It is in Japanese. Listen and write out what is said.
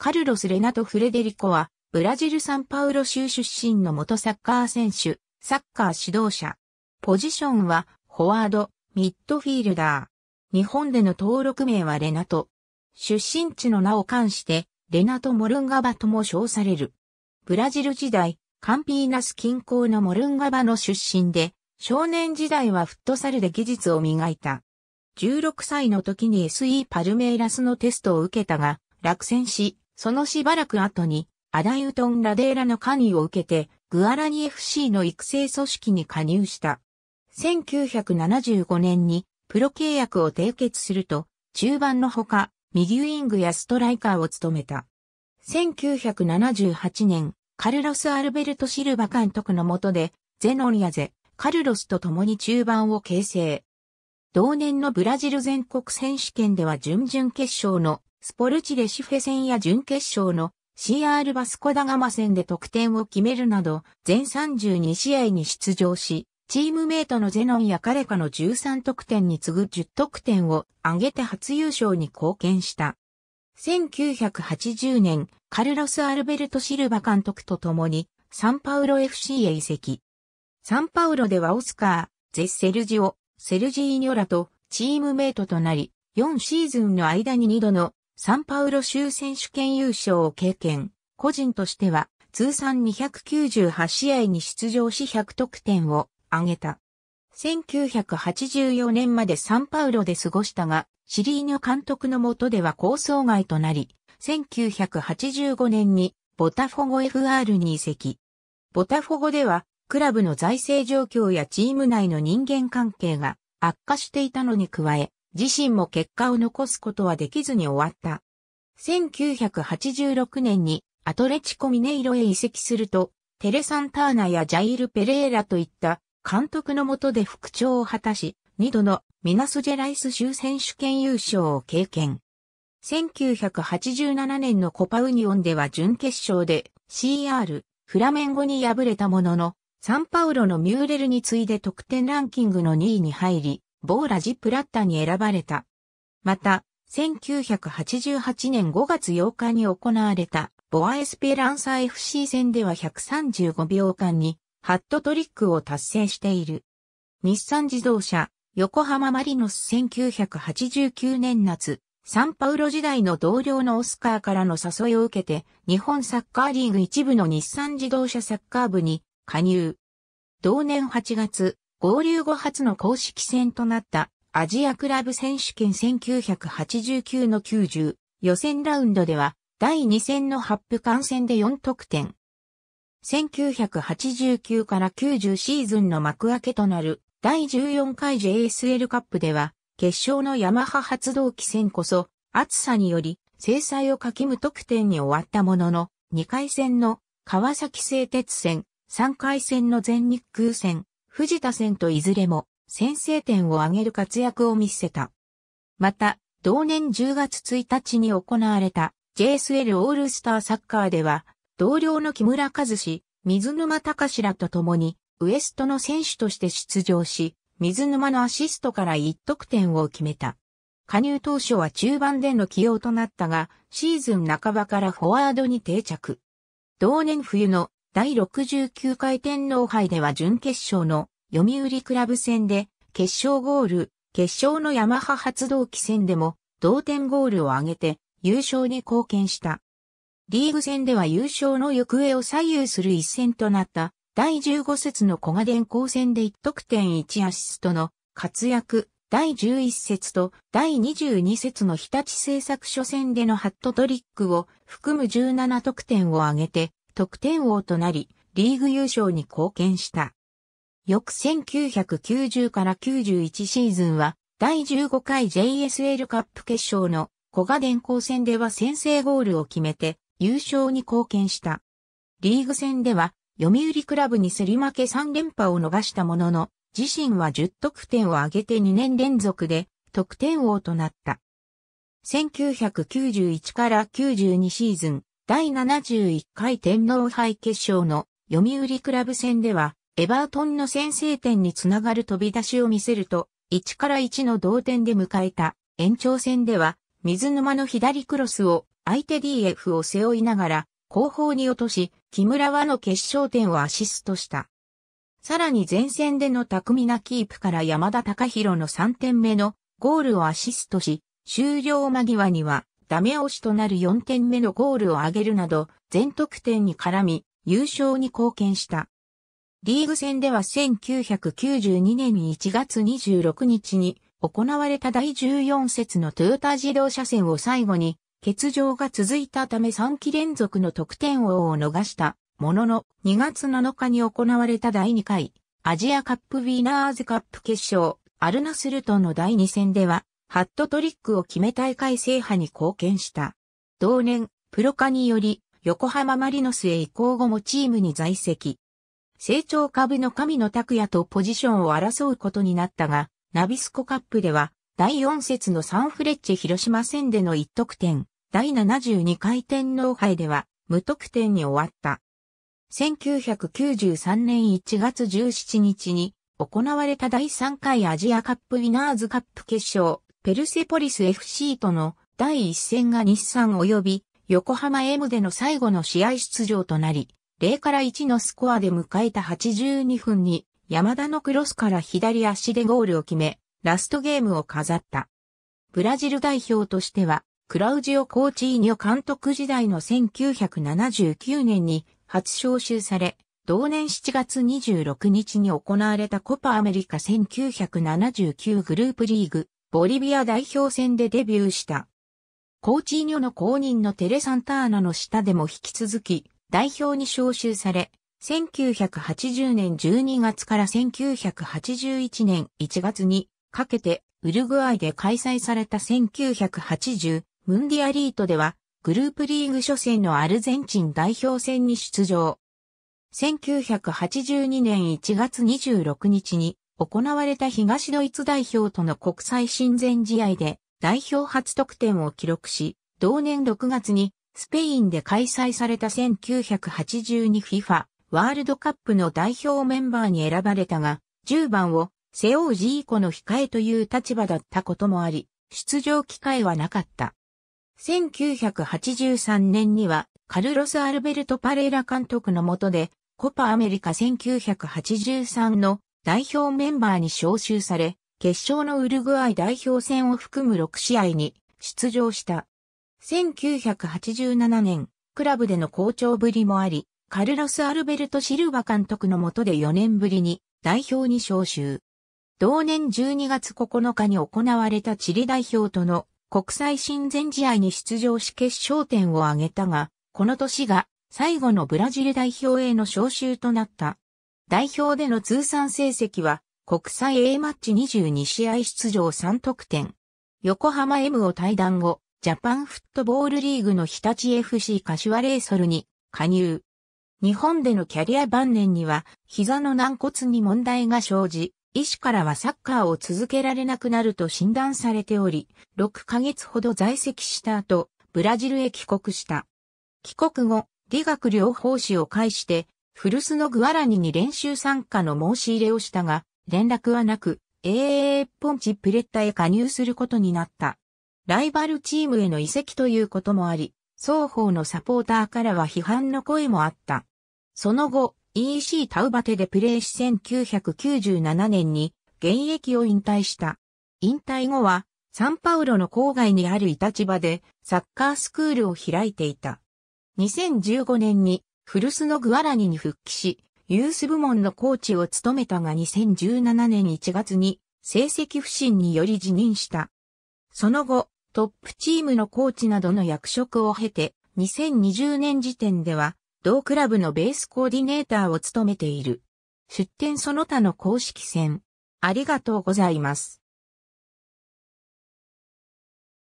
カルロス・レナト・フレデリコは、ブラジル・サンパウロ州出身の元サッカー選手、サッカー指導者。ポジションは、フォワード、ミッドフィールダー。日本での登録名はレナト。出身地の名を冠して、レナト・モルンガバとも称される。ブラジル時代、カンピーナス近郊のモルンガバの出身で、少年時代はフットサルで技術を磨いた。16歳の時に SE パルメイラスのテストを受けたが、落選し、そのしばらく後に、アダユトン・ラデーラの管理を受けて、グアラニ FC の育成組織に加入した。1975年にプロ契約を締結すると、中盤のほか、右ウィングやストライカーを務めた。1978年、カルロス・アルベルト・シルバ監督の下で、ゼノンアゼ、カルロスと共に中盤を形成。同年のブラジル全国選手権では準々決勝のスポルチレシフェ戦や準決勝の CR バスコダガマ戦で得点を決めるなど、全32試合に出場し、チームメイトのゼノンやカレカの13得点に次ぐ10得点を挙げて初優勝に貢献した。1980年、カルロス・アルベルト・シルバ監督と共に、サンパウロ FC へ移籍。サンパウロではオスカー、ゼ・セルジオ、セルジーニョラとチームメイトとなり、4シーズンの間に2度のサンパウロ州選手権優勝を経験、個人としては通算298試合に出場し100得点を挙げた。1984年までサンパウロで過ごしたが、シリーニョ監督の下では構想外となり、1985年にボタフォゴ FR に移籍。ボタフォゴでは、クラブの財政状況やチーム内の人間関係が悪化していたのに加え、自身も結果を残すことはできずに終わった。1986年にアトレチコミネイロへ移籍すると、テレサンターナやジャイル・ペレーラといった監督の下で副長を果たし、二度のミナスジェライス州選手権優勝を経験。1987年のコパウニオンでは準決勝で CR フラメンゴに敗れたものの、サンパウロのミューレルに次いで得点ランキングの2位に入り、ボーラジ・プラッタに選ばれた。また、1988年5月8日に行われたボアエスペランサ FC 戦では135秒間にハットトリックを達成している。日産自動車、横浜マリノス1989年夏、サンパウロ時代の同僚のオスカーからの誘いを受けて、日本サッカーリーグ一部の日産自動車サッカー部に加入。同年8月、合流後初の公式戦となったアジアクラブ選手権1989の90予選ラウンドでは第2戦のハッ観戦で4得点。1989から90シーズンの幕開けとなる第14回 JSL カップでは決勝のヤマハ発動機戦こそ暑さにより制裁をかきむ得点に終わったものの2回戦の川崎製鉄戦3回戦の全日空戦藤田戦といずれも先制点を挙げる活躍を見せた。また、同年10月1日に行われた JSL オールスターサッカーでは、同僚の木村和志、水沼隆らと共に、ウエストの選手として出場し、水沼のアシストから1得点を決めた。加入当初は中盤での起用となったが、シーズン半ばからフォワードに定着。同年冬の第69回天皇杯では準決勝の読売クラブ戦で決勝ゴール、決勝のヤマハ発動機戦でも同点ゴールを挙げて優勝に貢献した。リーグ戦では優勝の行方を左右する一戦となった第15節の小賀電光戦で1得点1アシストの活躍、第11節と第22節の日立製作所戦でのハットトリックを含む17得点を挙げて得点王となり、リーグ優勝に貢献した。翌1990から91シーズンは、第15回 JSL カップ決勝の小賀電光戦では先制ゴールを決めて優勝に貢献した。リーグ戦では読売クラブにすり負け3連覇を逃したものの、自身は10得点を挙げて2年連続で得点王となった。1991から92シーズン、第71回天皇杯決勝の読売クラブ戦では、エバートンの先制点につながる飛び出しを見せると、1から1の同点で迎えた延長戦では、水沼の左クロスを相手 DF を背負いながら、後方に落とし、木村和の決勝点をアシストした。さらに前線での巧みなキープから山田隆弘の3点目のゴールをアシストし、終了間際にはダメ押しとなる4点目のゴールを挙げるなど、全得点に絡み、優勝に貢献した。リーグ戦では1992年1月26日に行われた第14節のトヨタ自動車戦を最後に欠場が続いたため3期連続の得点王を逃したものの2月7日に行われた第2回アジアカップウィナーズカップ決勝アルナスルンの第2戦ではハットトリックを決め大会制覇に貢献した。同年、プロ化により、横浜マリノスへ移行後もチームに在籍。成長株の神野拓也とポジションを争うことになったが、ナビスコカップでは、第4節のサンフレッチェ広島戦での1得点、第72回天皇杯では、無得点に終わった。1993年1月17日に、行われた第3回アジアカップウィナーズカップ決勝、ペルセポリス FC との第一戦が日産及び横浜 M での最後の試合出場となり、0から1のスコアで迎えた82分に山田のクロスから左足でゴールを決め、ラストゲームを飾った。ブラジル代表としては、クラウジオ・コーチーニョ監督時代の1979年に初招集され、同年7月26日に行われたコパアメリカ1979グループリーグボリビア代表戦でデビューした。コーチーニョの公認のテレサンターナの下でも引き続き代表に招集され、1980年12月から1981年1月にかけてウルグアイで開催された1980ムンディアリートではグループリーグ初戦のアルゼンチン代表戦に出場。1982年1月26日に行われた東ドイツ代表との国際親善試合で代表初得点を記録し、同年6月にスペインで開催された 1982FIFA ワールドカップの代表メンバーに選ばれたが、10番を背負うジーコの控えという立場だったこともあり、出場機会はなかった。1983年にはカルロス・アルベルト・パレーラ監督の下でコパアメリカ1983の代表メンバーに招集され、決勝のウルグアイ代表戦を含む6試合に出場した。1987年、クラブでの好調ぶりもあり、カルロス・アルベルト・シルバ監督の下で4年ぶりに代表に招集。同年12月9日に行われたチリ代表との国際親善試合に出場し決勝点を挙げたが、この年が最後のブラジル代表への招集となった。代表での通算成績は、国際 A マッチ22試合出場3得点。横浜 M を退団後、ジャパンフットボールリーグの日立 FC 柏レイソルに加入。日本でのキャリア晩年には、膝の軟骨に問題が生じ、医師からはサッカーを続けられなくなると診断されており、6ヶ月ほど在籍した後、ブラジルへ帰国した。帰国後、理学療法士を介して、古巣のグアラニに練習参加の申し入れをしたが、連絡はなく、a ポンチプレッタへ加入することになった。ライバルチームへの移籍ということもあり、双方のサポーターからは批判の声もあった。その後、EC タウバテでプレーし1997年に現役を引退した。引退後は、サンパウロの郊外にあるイタチバでサッカースクールを開いていた。2015年に古巣のグアラニに復帰し、ユース部門のコーチを務めたが2017年1月に成績不振により辞任した。その後、トップチームのコーチなどの役職を経て、2020年時点では、同クラブのベースコーディネーターを務めている。出展その他の公式戦。ありがとうございます。